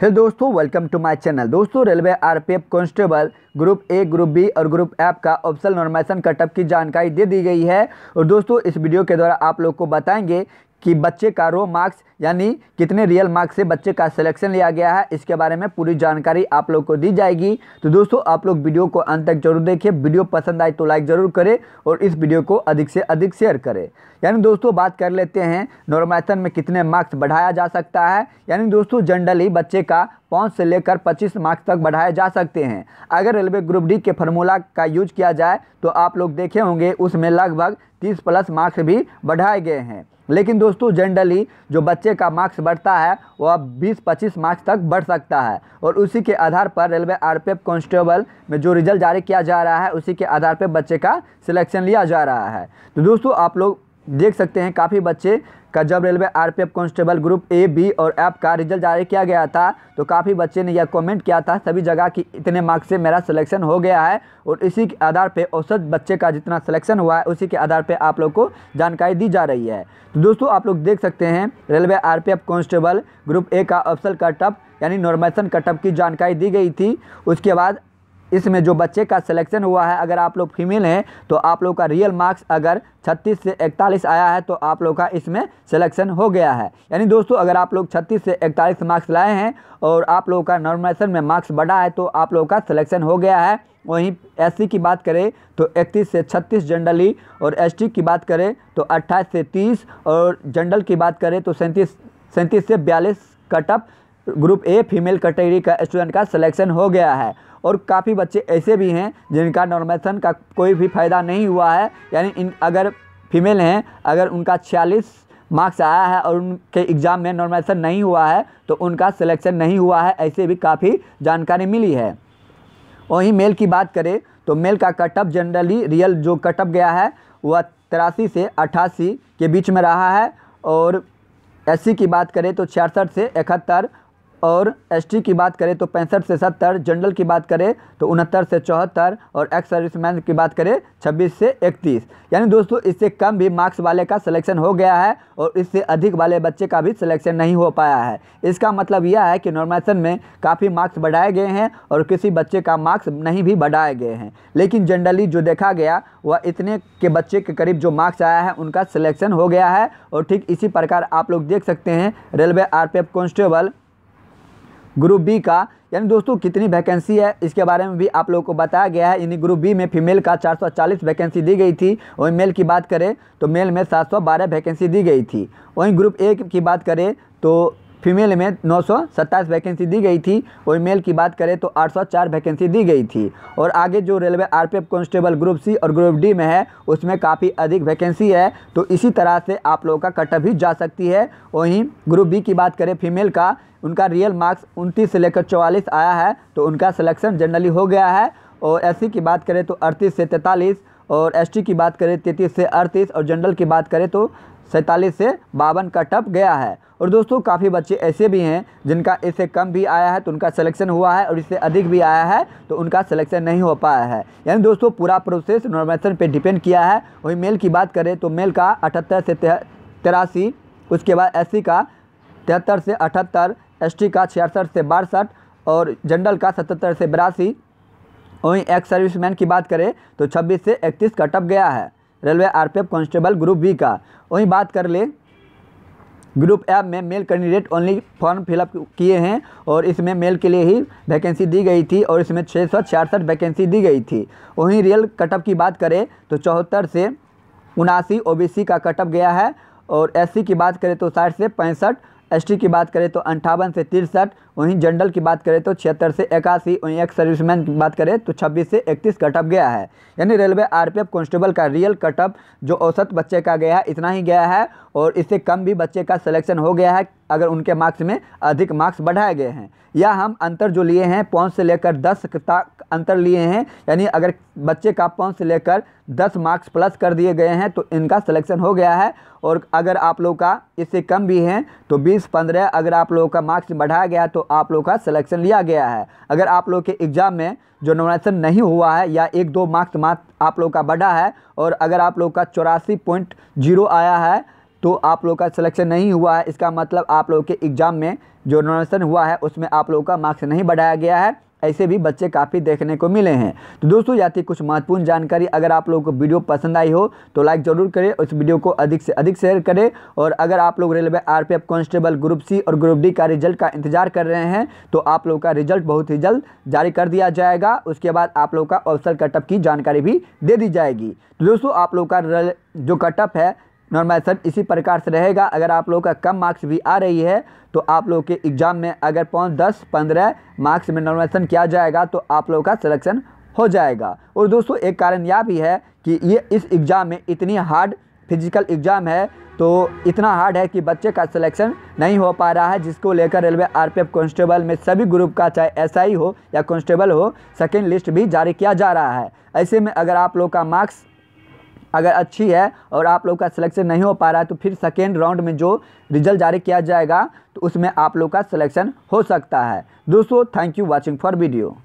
हे दोस्तों welcome to my channel दोस्तों railway RPF constable group A group B और group F का optional normalisation cutoff की जानकारी दे दी गई है और दोस्तों इस वीडियो के द्वारा आप लोग को बताएंगे कि बच्चे का रो मार्क्स यानी कितने रियल मार्क्स से बच्चे का सिलेक्शन लिया गया है इसके बारे में पूरी जानकारी आप लोग को दी जाएगी तो दोस्तों आप लोग वीडियो को अंत तक जरूर देखें वीडियो पसंद आए तो लाइक ज़रूर करें और इस वीडियो को अधिक से अधिक शेयर करें यानी दोस्तों बात कर लेते हैं नॉर्मेथन में कितने मार्क्स बढ़ाया जा सकता है यानी दोस्तों जनरली बच्चे का पाँच से लेकर पच्चीस मार्क्स तक बढ़ाए जा सकते हैं अगर रेलवे ग्रुप डी के फार्मूला का यूज किया जाए तो आप लोग देखे होंगे उसमें लगभग तीस प्लस मार्क्स भी बढ़ाए गए हैं लेकिन दोस्तों जनरली जो बच्चे का मार्क्स बढ़ता है वह अब 20-25 मार्क्स तक बढ़ सकता है और उसी के आधार पर रेलवे आरपीएफ कांस्टेबल में जो रिजल्ट जारी किया जा रहा है उसी के आधार पर बच्चे का सिलेक्शन लिया जा रहा है तो दोस्तों आप लोग देख सकते हैं काफ़ी बच्चे का जब railway RPF constable group A B और एफ का रिजल्ट जारी किया गया था तो काफ़ी बच्चे ने यह कमेंट किया था सभी जगह कि इतने मार्क्स से मेरा सिलेक्शन हो गया है और इसी के आधार पे औसत बच्चे का जितना सिलेक्शन हुआ है उसी के आधार पे आप लोग को जानकारी दी जा रही है तो दोस्तों आप लोग देख सकते हैं railway R constable group A का अफसल कटअप यानी नॉर्मेशन कटअप की जानकारी दी गई थी उसके बाद इसमें जो बच्चे का सिलेक्शन हुआ है अगर आप लोग फीमेल हैं तो आप लोग का रियल मार्क्स अगर 36 से 41 आया है तो आप लोग का इसमें सिलेक्शन हो गया है यानी दोस्तों अगर आप लोग 36 से 41 मार्क्स लाए हैं और आप लोगों का नॉर्मेशन में मार्क्स बढ़ा है तो आप लोगों का सिलेक्शन हो गया है वहीं एस की बात करें तो इकतीस से छत्तीस जनरली और एस की बात करें तो अट्ठाईस से तीस और जनरल की बात करें तो सैंतीस सैंतीस से बयालीस cutoff group A female category का स्टूडेंट का सिलेक्शन हो गया है और काफ़ी बच्चे ऐसे भी हैं जिनका नॉर्मेशन का कोई भी फ़ायदा नहीं हुआ है यानी इन अगर फीमेल हैं अगर उनका छियालीस मार्क्स आया है और उनके एग्ज़ाम में नॉर्मेशन नहीं हुआ है तो उनका सिलेक्शन नहीं हुआ है ऐसे भी काफ़ी जानकारी मिली है वहीं मेल की बात करें तो मेल का कटअप जनरली रियल जो कटअप गया है वह तिरासी से अट्ठासी के बीच में रहा है और एस की बात करें तो छियासठ से इकहत्तर और एसटी की बात करें तो पैंसठ से सत्तर जनरल की बात करें तो उनहत्तर से चौहत्तर और एक्स सर्विसमैन की बात करें छब्बीस से इकतीस यानी दोस्तों इससे कम भी मार्क्स वाले का सिलेक्शन हो गया है और इससे अधिक वाले बच्चे का भी सिलेक्शन नहीं हो पाया है इसका मतलब यह है कि नॉर्मेशन में काफ़ी मार्क्स बढ़ाए गए हैं और किसी बच्चे का मार्क्स नहीं भी बढ़ाए गए हैं लेकिन जनरली जो देखा गया वह इतने के बच्चे के करीब जो मार्क्स आया है उनका सिलेक्शन हो गया है और ठीक इसी प्रकार आप लोग देख सकते हैं railway R constable group B का यानी दोस्तों कितनी वैकेंसी है इसके बारे में भी आप लोगों को बताया गया है यानी ग्रुप बी में फीमेल का 440 वैकेंसी दी गई थी वहीं मेल की बात करें तो मेल में 712 वैकेंसी दी गई थी वहीं ग्रुप ए की बात करें तो फीमेल में नौ वैकेंसी दी गई थी और मेल की बात करें तो 804 वैकेंसी दी गई थी और आगे जो railway RPF constable group C और ग्रुप डी में है उसमें काफ़ी अधिक वैकेंसी है तो इसी तरह से आप लोगों का कटअप भी जा सकती है वहीं ग्रुप बी की बात करें फीमेल का उनका रियल मार्क्स उनतीस से लेकर चौवालीस आया है तो उनका सिलेक्शन जनरली हो गया है और एस की बात करें तो अड़तीस से तैंतालीस और एसटी की बात करें तैंतीस से अड़तीस और जनरल की बात करें तो सैंतालीस से बावन का टप गया है और दोस्तों काफ़ी बच्चे ऐसे भी हैं जिनका इससे कम भी आया है तो उनका सिलेक्शन हुआ है और इससे अधिक भी आया है तो उनका सिलेक्शन नहीं हो पाया है यानी दोस्तों पूरा प्रोसेस नॉर्मेशन पे डिपेंड किया है वही मेल की बात करें तो मेल का अठहत्तर से तिरासी उसके बाद एस का तिहत्तर से अठहत्तर एस का छियासठ से बासठ और जनरल का सतहत्तर से बिरासी वहीं एक्स सर्विसमैन की बात करें तो छब्बीस से इकतीस का टप गया है railway RPF constable group B का वहीं बात कर ले ग्रुप एफ में male candidate only form fill up किए हैं और इसमें मेल के लिए ही वैकेंसी दी गई थी और इसमें छः सौ छियासठ वैकेंसी दी गई थी वहीं रियल कटअप की बात करें तो चौहत्तर से उनासी सी का कटअप गया है और सी की बात करें तो साठ से पैंसठ टी की बात करें तो अंठावन से तिरसठ वहीं जनरल की बात करें तो छिहत्तर से इक्यासी वहीं एक सर्विसमैन की बात करें तो छब्बीस से इकतीस कटअप गया है यानी रेलवे आरपीएफ कांस्टेबल का रियल कटअप जो औसत बच्चे का गया है इतना ही गया है और इससे कम भी बच्चे का सिलेक्शन हो गया है अगर उनके मार्क्स में अधिक मार्क्स बढ़ाए गए हैं या हम अंतर जो लिए हैं पाँच से लेकर दस तक अंतर लिए हैं यानी अगर बच्चे का पाँच से लेकर दस मार्क्स प्लस कर दिए गए हैं तो इनका सिलेक्शन हो गया है और अगर आप लोगों का इससे कम भी हैं तो बीस पंद्रह अगर आप लोगों का मार्क्स बढ़ाया गया तो आप लोग का सिलेक्शन लिया गया है अगर आप लोग के एग्ज़ाम में जो नॉमिनेशन नहीं हुआ है या एक दो मार्क्स मात्र आप लोग का बढ़ा है और अगर आप लोग का चौरासी पॉइंट जीरो आया है तो आप लोग का सिलेक्शन नहीं हुआ है इसका मतलब आप लोग के एग्ज़ाम में जो नॉमिनेशन हुआ है उसमें आप लोग का मार्क्स नहीं बढ़ाया गया है ऐसे भी बच्चे काफ़ी देखने को मिले हैं तो दोस्तों या कुछ महत्वपूर्ण जानकारी अगर आप लोगों को वीडियो पसंद आई हो तो लाइक ज़रूर करें इस वीडियो को अधिक से अधिक शेयर करें और अगर आप लोग railway RPF constable group C और ग्रुप डी का रिजल्ट का इंतजार कर रहे हैं तो आप लोग का रिजल्ट बहुत ही जल्द जारी कर दिया जाएगा उसके बाद आप लोग का अवसर कटअप की जानकारी भी दे दी जाएगी तो दोस्तों आप लोग का जो कटअप है नॉर्मल इसी प्रकार से रहेगा अगर आप लोगों का कम मार्क्स भी आ रही है तो आप लोग के एग्ज़ाम में अगर पाँच दस पंद्रह मार्क्स में नॉर्मेशन किया जाएगा तो आप लोग का सिलेक्शन हो जाएगा और दोस्तों एक कारण यह भी है कि ये इस एग्ज़ाम में इतनी हार्ड फिजिकल एग्ज़ाम है तो इतना हार्ड है कि बच्चे का सिलेक्शन नहीं हो पा रहा है जिसको लेकर रेलवे आरपीएफ कांस्टेबल में सभी ग्रुप का चाहे एसआई हो या कांस्टेबल हो सेकेंड लिस्ट भी जारी किया जा रहा है ऐसे में अगर आप लोग का मार्क्स अगर अच्छी है और आप लोग का सिलेक्शन नहीं हो पा रहा है तो फिर सेकेंड राउंड में जो रिजल्ट जारी किया जाएगा तो उसमें आप लोग का सिलेक्शन हो सकता है दोस्तों thank you watching for video